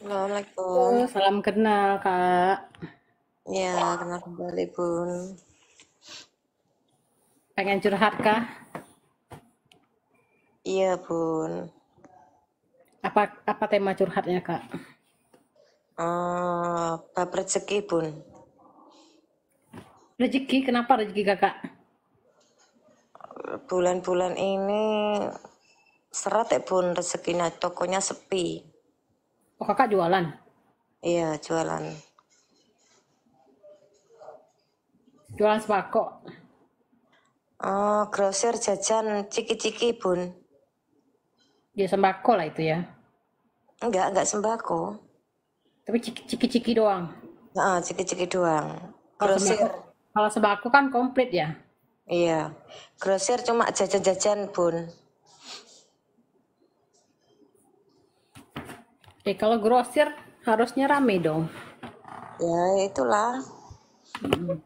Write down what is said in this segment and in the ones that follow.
Assalamualaikum. Oh, salam kenal, Kak. Ya, kenal kembali, Bun. Pengen curhat, Kak? Iya, Bun. Apa apa tema curhatnya, Kak? Uh, rezeki, Bun. Rezeki, kenapa rezeki, kak? Bulan-bulan ini seret ya, Bun, rezekinya. Tokonya sepi. Oh kakak jualan? Iya jualan. Jualan sembako? Oh grosir jajan ciki-ciki bun. Ya sembako lah itu ya? Enggak, enggak sembako. Tapi ciki-ciki doang? Nah, ciki-ciki doang. Grosir. Kalau sembako kan komplit ya? Iya. Grosir cuma jajan-jajan bun. Eh kalau grosir harusnya rame dong. Ya itulah. Hmm.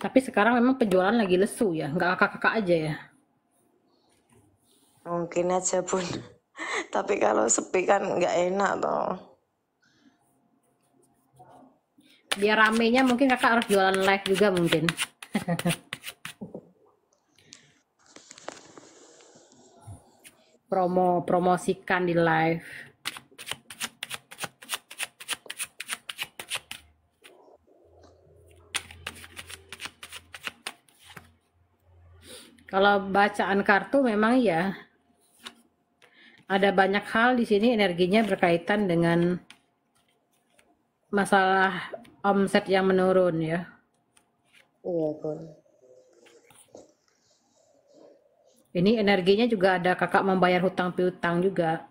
Tapi sekarang memang penjualan lagi lesu ya, nggak kakak-kakak aja ya. Mungkin aja pun. Tapi kalau sepi kan nggak enak toh. Biar ramenya mungkin kakak harus jualan live juga mungkin. promo promosikan di live kalau bacaan kartu memang ya ada banyak hal di sini energinya berkaitan dengan masalah omset yang menurun ya iya kan Ini energinya juga ada kakak membayar hutang piutang juga.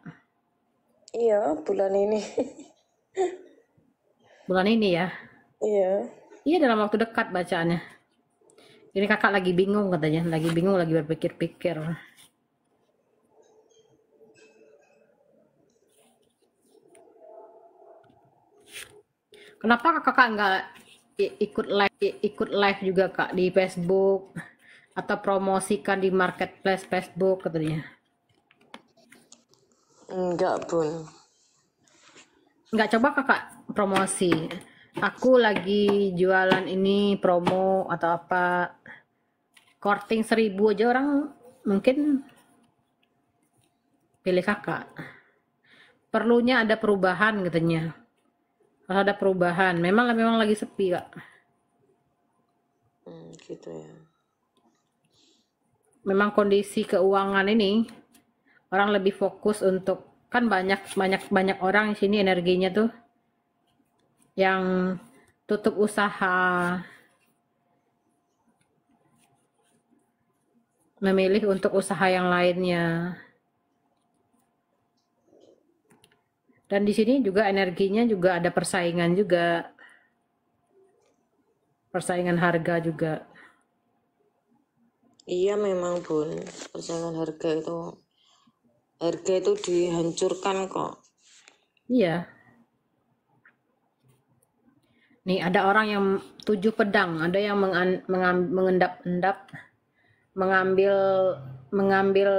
Iya, bulan ini. bulan ini ya? Iya. Iya dalam waktu dekat bacaannya. Ini kakak lagi bingung katanya, lagi bingung, lagi berpikir-pikir. Kenapa kakak nggak ikut live ikut live juga kak di Facebook? atau promosikan di marketplace Facebook katanya? Enggak, pun Enggak coba Kakak promosi. Aku lagi jualan ini promo atau apa. Korting seribu aja orang mungkin pilih kakak. Perlunya ada perubahan katanya. Kalau ada perubahan, memang memang lagi sepi kak. Hmm, gitu ya memang kondisi keuangan ini orang lebih fokus untuk kan banyak banyak banyak orang di sini energinya tuh yang tutup usaha memilih untuk usaha yang lainnya. Dan di sini juga energinya juga ada persaingan juga. Persaingan harga juga iya memang bun persaingan harga itu harga itu dihancurkan kok iya nih ada orang yang tujuh pedang ada yang mengendap-endap mengambil mengambil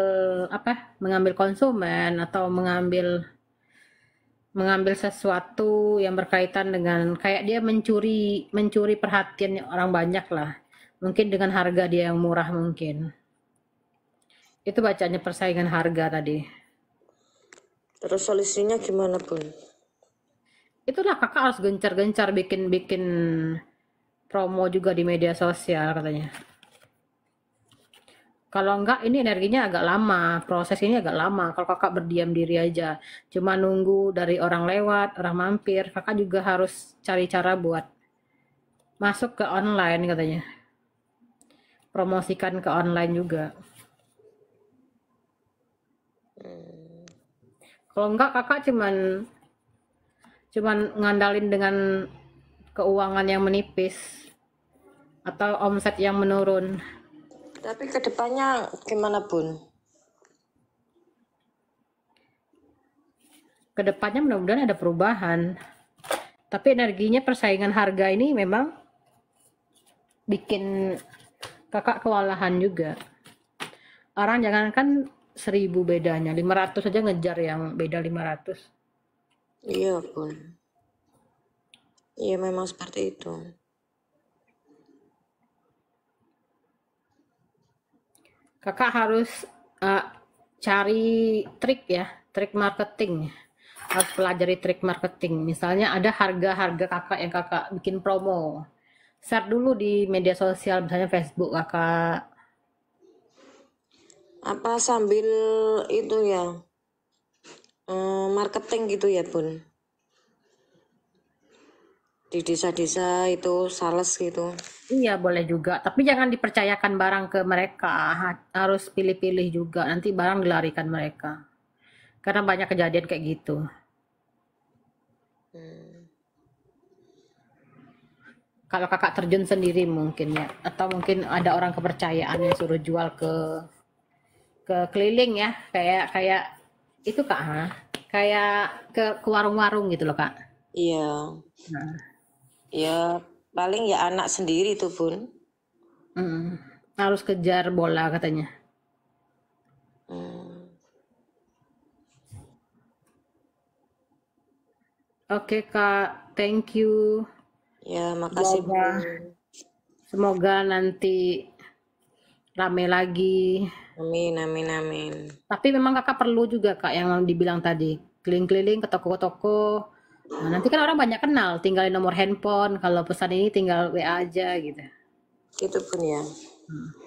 apa mengambil konsumen atau mengambil mengambil sesuatu yang berkaitan dengan kayak dia mencuri mencuri perhatian orang banyak lah mungkin dengan harga dia yang murah mungkin itu bacanya persaingan harga tadi terus solusinya gimana pun itulah kakak harus gencar-gencar bikin-bikin promo juga di media sosial katanya kalau enggak ini energinya agak lama proses ini agak lama kalau kakak berdiam diri aja cuma nunggu dari orang lewat orang mampir kakak juga harus cari cara buat masuk ke online katanya promosikan ke online juga. Hmm. Kalau enggak kakak cuman cuman ngandalin dengan keuangan yang menipis atau omset yang menurun. Tapi kedepannya gimana pun. Kedepannya mudah-mudahan ada perubahan. Tapi energinya persaingan harga ini memang bikin kakak kewalahan juga orang jangan kan seribu bedanya 500 aja ngejar yang beda 500 iya pun iya memang seperti itu kakak harus uh, cari trik ya trik marketing harus pelajari trik marketing misalnya ada harga-harga kakak yang kakak bikin promo share dulu di media sosial misalnya Facebook kakak apa sambil itu ya eh, marketing gitu ya bun di desa-desa itu sales gitu iya boleh juga tapi jangan dipercayakan barang ke mereka harus pilih-pilih juga nanti barang dilarikan mereka karena banyak kejadian kayak gitu hmm kalau kakak terjun sendiri mungkin ya atau mungkin ada orang kepercayaan yang suruh jual ke ke keliling ya kayak kayak itu kak ha? Iya. kayak ke ke warung-warung gitu loh kak iya nah. ya paling ya anak sendiri tuh pun hmm. harus kejar bola katanya hmm. oke okay, kak thank you Ya, makasih semoga, Semoga nanti rame lagi. Amin, amin, amin. Tapi memang kakak perlu juga kak yang dibilang tadi keliling-keliling ke toko-toko. Nah, nanti kan orang banyak kenal, tinggal nomor handphone. Kalau pesan ini tinggal WA aja gitu. Itu pun ya. Hmm.